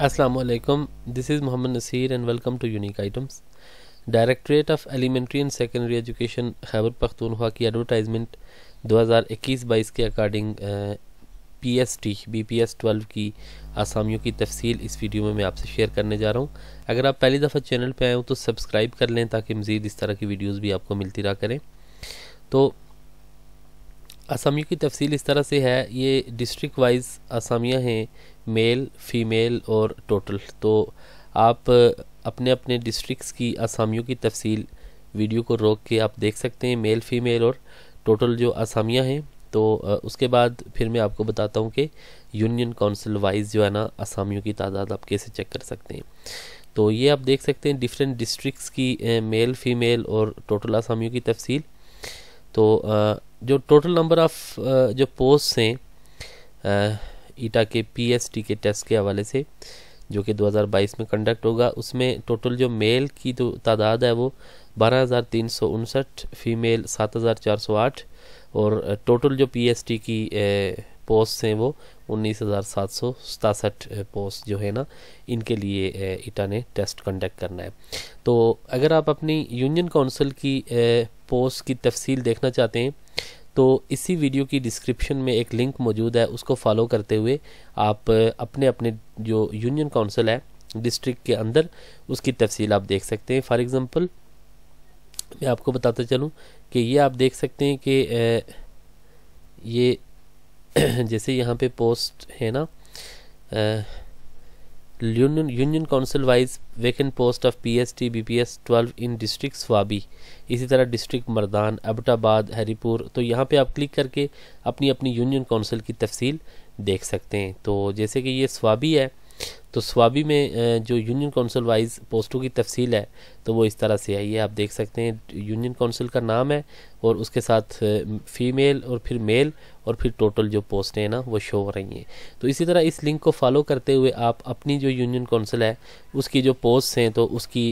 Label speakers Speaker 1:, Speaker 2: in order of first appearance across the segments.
Speaker 1: Assalamualaikum. This is Mohammad Naseer and welcome to unique items directorate of elementary and secondary education Khyber Pakhtunkhwa की advertisement 2021-22 के according P S T B P S twelve की आसामियों की तफसील इस video में मैं आपसे शेयर करने जा रहा हूँ अगर आप पहली दफ़ा चैनल पर आए हो तो सब्सक्राइब कर लें ताकि मज़ीद इस तरह की वीडियोज़ भी आपको मिलती रहा करें तो आसामियों की तफसील इस तरह से है ये डिस्ट्रिक्ट वाइज आसामियाँ हैं मेल फीमेल और टोटल तो आप अपने अपने डिस्ट्रिक्स की असामियों की तफसील वीडियो को रोक के आप देख सकते हैं मेल फीमेल और टोटल जो असामियाँ हैं तो उसके बाद फिर मैं आपको बताता हूँ कि यूनियन काउंसिल वाइज जो है ना असामियों की तादाद आप कैसे चेक कर सकते हैं तो ये आप देख सकते हैं डिफरेंट डिस्ट्रिक्स की मेल फीमेल और टोटल असामियों की तफसील तो जो टोटल नंबर ऑफ़ जो पोस्ट हैं ईटा के पीएसटी के टेस्ट के हवाले से जो कि 2022 में कंडक्ट होगा उसमें टोटल जो मेल की जो तादाद है वो बारह फीमेल 7408 और टोटल जो पीएसटी की पोस्ट हैं वो उन्नीस पोस्ट जो है ना इनके लिए ईटा ने टेस्ट कंडक्ट करना है तो अगर आप अपनी यूनियन काउंसिल की पोस्ट की तफसील देखना चाहते हैं तो इसी वीडियो की डिस्क्रिप्शन में एक लिंक मौजूद है उसको फॉलो करते हुए आप अपने अपने जो यूनियन काउंसिल है डिस्ट्रिक्ट के अंदर उसकी तफसील आप देख सकते हैं फॉर एग्ज़ाम्पल मैं आपको बताता चलूँ कि ये आप देख सकते हैं कि ये जैसे यहाँ पे पोस्ट है ना union Union wise vacant post of P S T B P S twelve in district Swabi इसी तरह डिस्ट्रिक्ट मरदान अबटाबाद हरीपुर तो यहाँ पे आप क्लिक करके अपनी अपनी यूनियन काउंसिल की तफसील देख सकते हैं तो जैसे कि ये स्वाबी है तो स्वाबी में जो यूनियन काउंसिल वाइज पोस्टों की तफसील है तो वो इस तरह से है ये आप देख सकते हैं यूनियन काउंसिल का नाम है और उसके साथ फीमेल और फिर मेल और फिर टोटल जो पोस्टें हैं ना वो शो हो रही हैं तो इसी तरह इस लिंक को फॉलो करते हुए आप अपनी जो यूनियन काउंसिल है उसकी जो पोस्ट हैं तो उसकी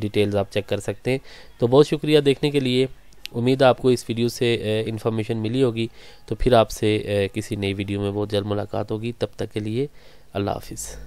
Speaker 1: डिटेल्स आप चेक कर सकते हैं तो बहुत शुक्रिया देखने के लिए उम्मीद आपको इस वीडियो से इन्फॉर्मेशन मिली होगी तो फिर आपसे किसी नई वीडियो में बहुत जल्द मुलाकात होगी तब तक के लिए I love it.